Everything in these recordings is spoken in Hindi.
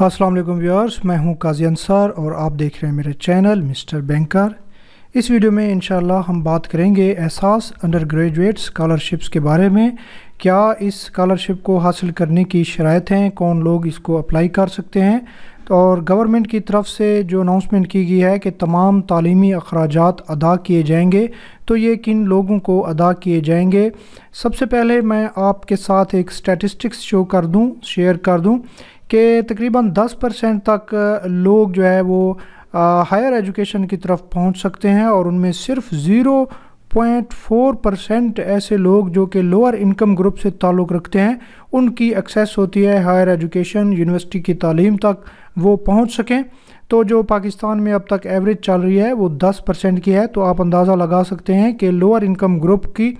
अस्सलाम वालेकुम व्यूअर्स मैं हूं काजी अंसार और आप देख रहे हैं मेरे चैनल मिस्टर बैंकर इस वीडियो में इंशाल्लाह हम बात करेंगे एहसास अंडर ग्रेजुएट स्कॉलरशिप्स के बारे में क्या इस स्कॉलरशिप को हासिल करने की शरात हैं कौन लोग इसको अप्लाई कर सकते हैं और गवर्नमेंट की तरफ से जो अनाउंसमेंट की गई है कि तमाम तालीमी अखराज अदा किए जाएंगे तो ये किन लोगों को अदा किए जाएंगे सबसे पहले मैं आपके साथ एक स्टैटिस्टिक्स शो कर दूँ शेयर कर दूँ कि तकरीबन 10 परसेंट तक लोग जो है वो हायर एजुकेशन की तरफ पहुंच सकते हैं और उनमें सिर्फ ज़ीरो पॉइंट फोर परसेंट ऐसे लोग जो कि लोअर इनकम ग्रुप से ताल्लुक़ रखते हैं उनकी एक्सेस होती है हायर एजुकेशन यूनिवर्सिटी की तालीम तक वो पहुंच सकें तो जो पाकिस्तान में अब तक एवरेज चल रही है वो दस परसेंट की है तो आप अंदाज़ा लगा सकते हैं कि लोअर इनकम ग्रुप की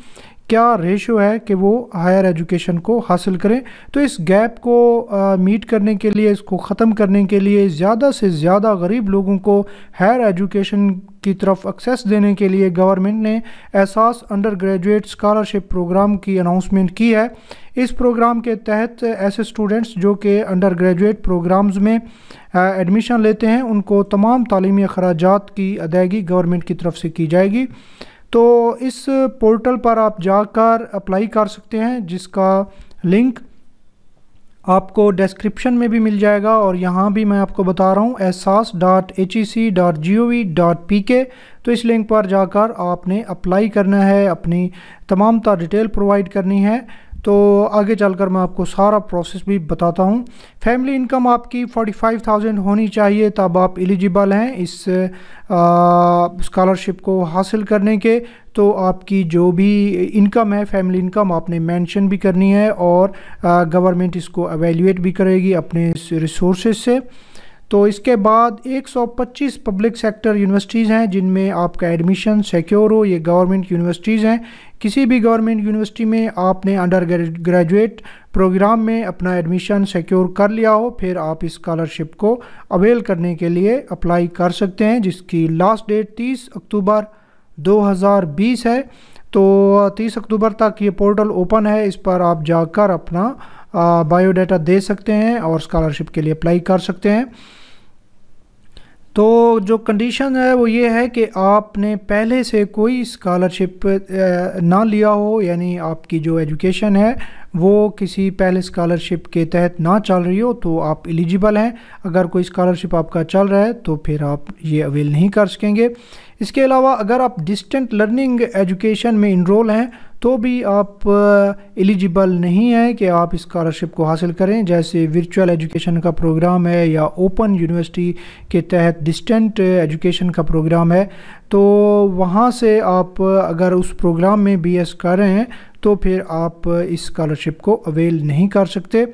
क्या रेशो है कि वो हायर एजुकेशन को हासिल करें तो इस गैप को मीट करने के लिए इसको ख़त्म करने के लिए ज़्यादा से ज़्यादा गरीब लोगों को हायर एजुकेशन की तरफ एक्सेस देने के लिए गवर्नमेंट ने Ehsaas undergraduate scholarship program की अनाउंसमेंट की है इस प्रोग्राम के तहत ऐसे स्टूडेंट्स जो कि अंडर ग्रेजुएट प्रोग्राम्स में एडमिशन लेते हैं उनको तमाम तलीमी अखराज की अदायगी गवर्नमेंट की तरफ से की जाएगी तो इस पोर्टल पर आप जाकर अप्लाई कर सकते हैं जिसका लिंक आपको डिस्क्रिप्शन में भी मिल जाएगा और यहाँ भी मैं आपको बता रहा हूँ Ehsaas dot H E C dot G O V dot P K तो इस लिंक पर जाकर आपने अप्लाई करना है अपनी तमाम तर डिटेल प्रोवाइड करनी है तो आगे चलकर मैं आपको सारा प्रोसेस भी बताता हूँ फैमिली इनकम आपकी 45,000 होनी चाहिए तब आप एलिजिबल हैं इस स्कॉलरशिप को हासिल करने के तो आपकी जो भी इनकम है फैमिली इनकम आपने मेंशन भी करनी है और गवर्नमेंट इसको अवेल्यूएट भी करेगी अपने रिसोर्सेज से तो इसके बाद 125 पब्लिक सेक्टर यूनिवर्सिटीज़ हैं जिनमें आपका एडमिशन सिक्योर हो ये गवर्नमेंट यूनिवर्सिटीज़ हैं किसी भी गवर्नमेंट यूनिवर्सिटी में आपने अंडर ग्रेजुएट प्रोग्राम में अपना एडमिशन सिक्योर कर लिया हो फिर आप इस्कॉलरशिप को अवेल करने के लिए अप्लाई कर सकते हैं जिसकी लास्ट डेट तीस अक्टूबर दो है तो तीस अक्टूबर तक ये पोर्टल ओपन है इस पर आप जाकर अपना बायोडाटा दे सकते हैं और स्कॉलरशिप के लिए अप्लाई कर सकते हैं तो जो कंडीशन है वो ये है कि आपने पहले से कोई स्कॉलरशिप ना लिया हो यानी आपकी जो एजुकेशन है वो किसी पहले स्कॉलरशिप के तहत ना चल रही हो तो आप एलिजिबल हैं अगर कोई स्कॉलरशिप आपका चल रहा है तो फिर आप ये अवेल नहीं कर सकेंगे इसके अलावा अगर आप डिस्टेंट लर्निंग एजुकेशन में इनरोल हैं तो भी आप एलिजिबल uh, नहीं हैं कि आप स्कॉलरशिप को हासिल करें जैसे वर्चुअल एजुकेशन का प्रोग्राम है या ओपन यूनिवर्सिटी के तहत डिस्टेंट एजुकेशन का प्रोग्राम है तो वहाँ से आप अगर उस प्रोग्राम में बी एस कर रहे हैं तो फिर आप इस स्कॉलरशिप को अवेल नहीं कर सकते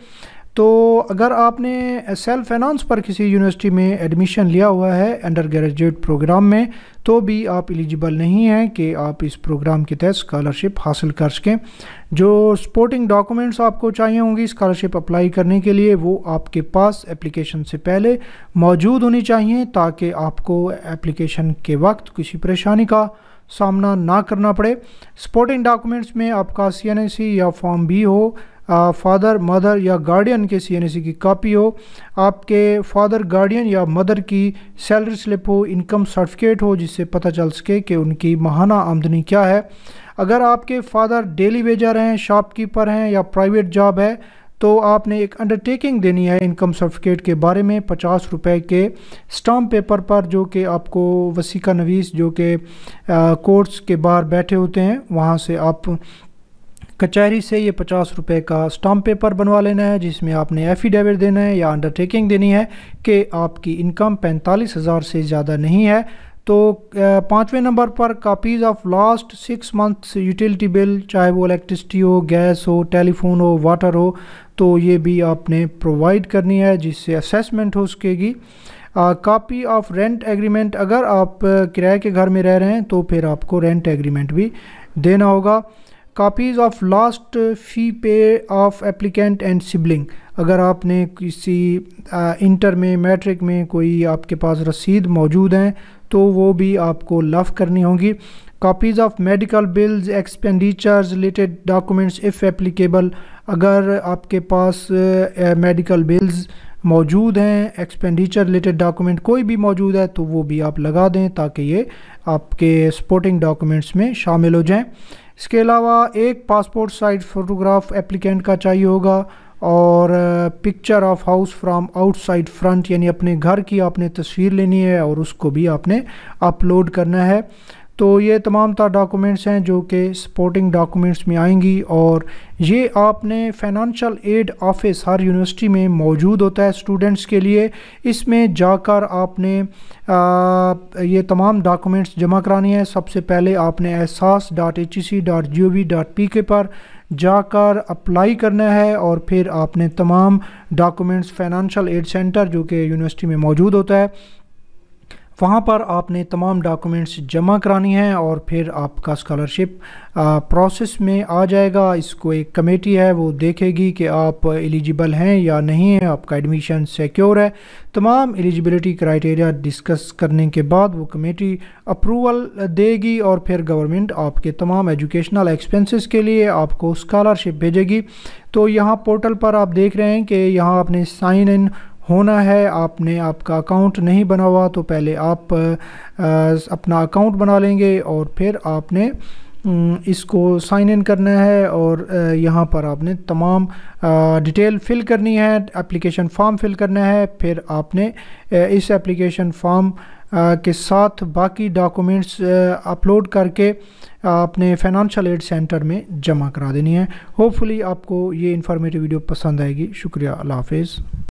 तो अगर आपने सेल्फ फाइनानस पर किसी यूनिवर्सिटी में एडमिशन लिया हुआ है अंडर ग्रेजुएट प्रोग्राम में तो भी आप एलिजिबल नहीं हैं कि आप इस प्रोग्राम के तहत स्कॉलरशिप हासिल कर सकें जो सपोर्टिंग डॉक्यूमेंट्स आपको चाहिए होंगी स्कॉलरशिप अप्लाई करने के लिए वो आपके पास एप्लीकेशन से पहले मौजूद होनी चाहिए ताकि आपको एप्लीकेशन के वक्त किसी परेशानी का सामना ना करना पड़े सपोर्टिंग डॉक्यूमेंट्स में आपका सी या फॉर्म बी हो फादर मदर या गार्डियन के सी की कॉपी हो आपके फादर गार्डियन या मदर की सैलरी स्लिप हो इनकम सर्टिफिकेट हो जिससे पता चल सके कि उनकी महाना आमदनी क्या है अगर आपके फादर डेली वेजर हैं शॉपकीपर हैं या प्राइवेट जॉब है तो आपने एक अंडरटेकिंग देनी है इनकम सर्टिफिकेट के बारे में पचास रुपए के स्टाम्प पेपर पर जो कि आपको वसीका नवीस जो कि कोर्ट्स के बाहर बैठे होते हैं वहाँ से आप कचहरी से ये पचास रुपये का स्टाम्प पेपर बनवा लेना है जिसमें आपने एफिडेविट देना है या अंडरटेकिंग देनी है कि आपकी इनकम पैंतालीस हज़ार से ज़्यादा नहीं है तो पाँचवें नंबर पर copies of last six months utility bill चाहे वो इलेक्ट्रिसिटी हो गैस हो टेलीफोन हो वाटर हो तो ये भी आपने प्रोवाइड करनी है जिससे असेसमेंट हो सकेगी कापी ऑफ रेंट एग्रीमेंट अगर आप किराए के घर में रह रहे हैं तो फिर आपको रेंट एग्रीमेंट भी देना होगा कापीज़ ऑफ लास्ट फी पे ऑफ एप्लीकेंट एंड सिबलिंग अगर आपने किसी इंटर में मैट्रिक में कोई आपके पास रसीद मौजूद हैं तो वो भी आपको लफ करनी होगी copies of medical bills expenditures related documents if applicable अगर आपके पास मेडिकल बिल्स मौजूद हैं एक्सपेंडिचर रिलेटेड डॉक्यूमेंट कोई भी मौजूद है तो वो भी आप लगा दें ताकि ये आपके सपोर्टिंग डॉक्यूमेंट्स में शामिल हो जाएं इसके अलावा एक पासपोर्ट साइज फ़ोटोग्राफ एप्लीकेंट का चाहिए होगा और picture of house from outside front यानी अपने घर की आपने तस्वीर लेनी है और उसको भी आपने अपलोड करना है तो ये तमाम तर डॉक्यूमेंट्स हैं जो कि सपोर्टिंग डॉक्यूमेंट्स में आएंगी और ये आपने फाइनेंशियल एड ऑफिस हर यूनिवर्सिटी में मौजूद होता है स्टूडेंट्स के लिए इसमें जाकर आपने आ, ये तमाम डॉक्यूमेंट्स जमा करानी है सबसे पहले आपने Ehsaas dot H E C dot G O V dot P K पर जाकर अप्लाई करना है और फिर आपने तमाम डॉक्यूमेंट्स फाइनेंशियल एड सेंटर जो कि यूनिवर्सिटी में मौजूद होता है वहाँ पर आपने तमाम डॉक्यूमेंट्स जमा करानी है और फिर आपका स्कॉलरशिप प्रोसेस में आ जाएगा इसको एक कमेटी है वो देखेगी कि आप एलिजिबल हैं या नहीं है आपका एडमिशन सिक्योर है तमाम एलिजिबिलिटी क्राइटेरिया डिस्कस करने के बाद वो कमेटी अप्रूवल देगी और फिर गवर्नमेंट आपके तमाम एजुकेशनल एक्सपेंसेस के लिए आपको स्कॉलरशिप भेजेगी तो यहाँ पोर्टल पर आप देख रहे हैं कि यहाँ आपने साइन इन होना है आपने आपका अकाउंट नहीं बना हुआ तो पहले आप अपना अकाउंट बना लेंगे और फिर आपने इसको साइन इन करना है और यहाँ पर आपने तमाम डिटेल फिल करनी है एप्लीकेशन फॉर्म फिल करना है फिर आपने इस एप्लीकेशन फॉर्म के साथ बाकी डॉक्यूमेंट्स अपलोड करके आपने फाइनेंशियल एड सेंटर में जमा करा देनी है होपफुली आपको ये इन्फॉर्मेटिव वीडियो पसंद आएगी शुक्रिया अल्लाह हाफिज़